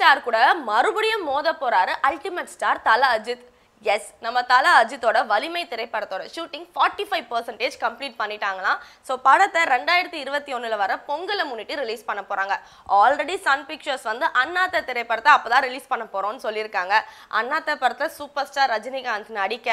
star கூட மறுபடியும் மோத போறாரு அல்டிமேட் ஸ்டார் தல அஜித் எஸ் நம்ம தல அஜித்தோட வலிமை திரைப்படத்தோட shooting forty five percentage complete பண்ணிட்டாங்களாம் ஸோ படத்தை ரெண்டாயிரத்தி இருபத்தி ஒன்றில் வர பொங்கலை முன்னிட்டு ரிலீஸ் பண்ண போகிறாங்க ஆல்ரெடி சன் பிக்சர்ஸ் வந்து அண்ணாத்த திரைப்படத்தை அப்போ தான் ரிலீஸ் பண்ண போகிறோம்னு சொல்லியிருக்காங்க அண்ணாத்த படத்தை சூப்பர் ஸ்டார் ரஜினிகாந்த் நடிக்க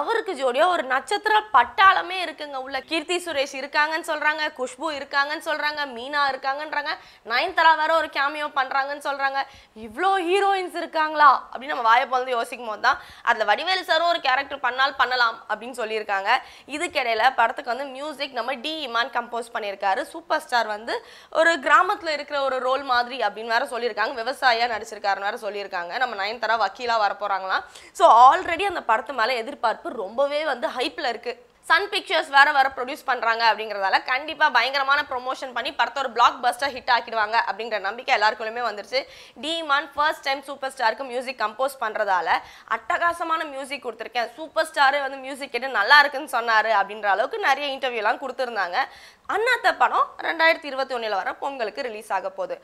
அவருக்கு ஜோடியாக ஒரு நட்சத்திர பட்டாளமே இருக்குங்க உள்ள கீர்த்தி சுரேஷ் இருக்காங்கன்னு சொல்கிறாங்க குஷ்பு இருக்காங்கன்னு சொல்கிறாங்க மீனா இருக்காங்கன்றாங்க நயன்தலா வேற ஒரு கேமியோ பண்ணுறாங்கன்னு சொல்கிறாங்க இவ்வளோ ஹீரோயின்ஸ் இருக்காங்களா அப்படின்னு நம்ம வாயை வந்து யோசிக்கும் போது தான் அதில் வடிவேலு சாரும் ஒரு கேரக்டர் பண்ணால் பண்ணலாம் அப்படின்னு சொல்லியிருக்காங்க இதுக்கிடையில் படத்துக்கு வந்து மியூசிக் நம்ம டி இமான் கம்போஸ் பண்ணியிருக்காரு சூப்பர் ஸ்டார் வந்து ஒரு கிராமத்தில் இருக்கிற ஒரு ரோல் மாதிரி அப்படின்னு வேற சொல்லியிருக்காங்க விவசாயியாக நடிச்சிருக்காருன்னு வேற சொல்லியிருக்காங்க நம்ம நயன்தாரா வக்கீலாக போகிறாங்களாம் ஸோ ஆல்ரெடி அந்த படத்து மேலே எதிர்பார்ப்பு ரொம்பவே வந்து ஹைப்பில் இருக்குது சன் பிக்சர்ஸ் வேற வர ப்ரொடியூஸ் பண்ணுறாங்க அப்படிங்கிறதால கண்டிப்பாக பயங்கரமான ப்ரொமோஷன் பண்ணி படத்தை ஒரு பிளாக் பஸ்டர் ஹிட் ஆக்கிடுவாங்க அப்படிங்கிற நம்பிக்கை எல்லாருக்குள்ளுமே வந்துருச்சு டிமான் ஃபர்ஸ்ட் டைம் சூப்பர் ஸ்டாருக்கு மியூசிக் கம்போஸ் பண்ணுறதால அட்டகாசமான மியூசிக் கொடுத்துருக்கேன் சூப்பர் ஸ்டாரு வந்து மியூசிக் கேட்டு நல்லா இருக்குன்னு சொன்னார் அப்படின்ற அளவுக்கு நிறைய இன்டர்வியூலாம் கொடுத்துருந்தாங்க அண்ணாத்த படம் ரெண்டாயிரத்தி இருபத்தி ஒன்றில் வர பொங்கலுக்கு ரிலீஸ் ஆக போகுது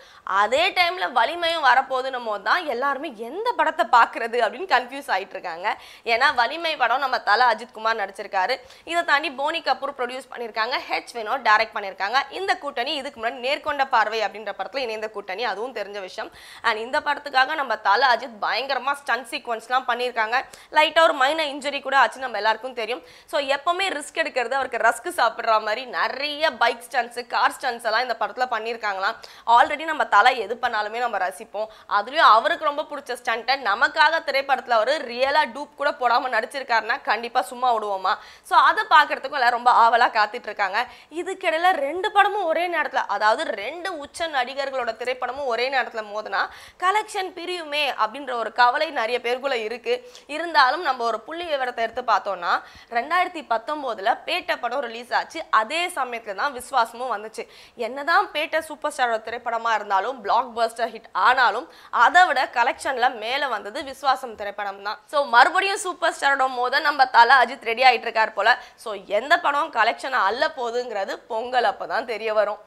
அதே டைமில் வலிமையும் வரப்போகுதுன்னும் போது தான் எல்லாருமே எந்த படத்தை பார்க்குறது அப்படின்னு கன்ஃபியூஸ் ஆகிட்டு இருக்காங்க ஏன்னா வலிமை படம் நம்ம தலை அஜித் குமார் நடிச்சிருக்காரு இதை தாண்டி போனி கபூர் ப்ரொடியூஸ் பண்ணியிருக்காங்க ஹெச் வினோட் டைரக்ட் பண்ணியிருக்காங்க இந்த கூட்டணி இதுக்கு முன்னாடி நேர்கொண்ட பார்வை அப்படின்ற படத்தில் இணைந்த கூட்டணி அதுவும் தெரிஞ்ச விஷயம் அண்ட் இந்த படத்துக்காக நம்ம தலை அஜித் பயங்கரமாக ஸ்டன் சீக்வன்ஸ்லாம் பண்ணியிருக்காங்க லைட்டாக ஒரு மைனர் இன்ஜுரி கூட ஆச்சு நம்ம எல்லாருக்கும் தெரியும் ஸோ எப்போவுமே ரிஸ்க் எடுக்கிறது அவருக்கு ரஸ்க் சாப்பிட்ற மாதிரி நிறைய பைக் ஸ்டன்ஸு கார் ஸ்டன்ஸ் எல்லாம் இந்த படத்தில் பண்ணியிருக்காங்களாம் ஆல்ரெடி நம்ம தலை எது பண்ணாலுமே நம்ம ரசிப்போம் அதுலேயும் அவருக்கு ரொம்ப பிடிச்ச ஸ்டண்ட்டை நமக்காக திரைப்படத்தில் அவர் ரியலாக டூப் கூட போடாமல் நடிச்சிருக்காருன்னா கண்டிப்பாக சும்மா விடுவோமா ஸோ அதை அதை பார்க்கறதுக்கும் எல்லாம் ரொம்ப ஆவலாக காத்துட்டு இருக்காங்க இதுக்கிடையில ரெண்டு படமும் ஒரே நேரத்தில் அதாவது ரெண்டு உச்ச நடிகர்களோட திரைப்படமும் ஒரே நேரத்தில் மோதுனா கலெக்ஷன் பிரியுமே அப்படின்ற ஒரு கவலை நிறைய பேருக்குள்ள இருக்கு இருந்தாலும் நம்ம ஒரு புள்ளி விவரத்தை எடுத்து பார்த்தோம்னா ரெண்டாயிரத்தி பத்தொம்போதில் பேட்டை படம் ரிலீஸ் ஆச்சு அதே சமயத்தில் தான் விஸ்வாசமும் வந்துச்சு என்னதான் பேட்டை சூப்பர் ஸ்டாரோட திரைப்படமாக இருந்தாலும் பிளாக் பஸ்டர் ஹிட் ஆனாலும் அதை விட கலெக்ஷனில் மேலே வந்தது விஸ்வாசம் திரைப்படம் தான் ஸோ மறுபடியும் சூப்பர் ஸ்டாரோட மோத நம்ம தலை அஜித் ரெடி ஆகிட்டு இருக்கார் போல ஸோ எந்த படம் கலெக்ஷன் அல்ல போகுதுங்கிறது பொங்கல் அப்போ தான் தெரிய வரும்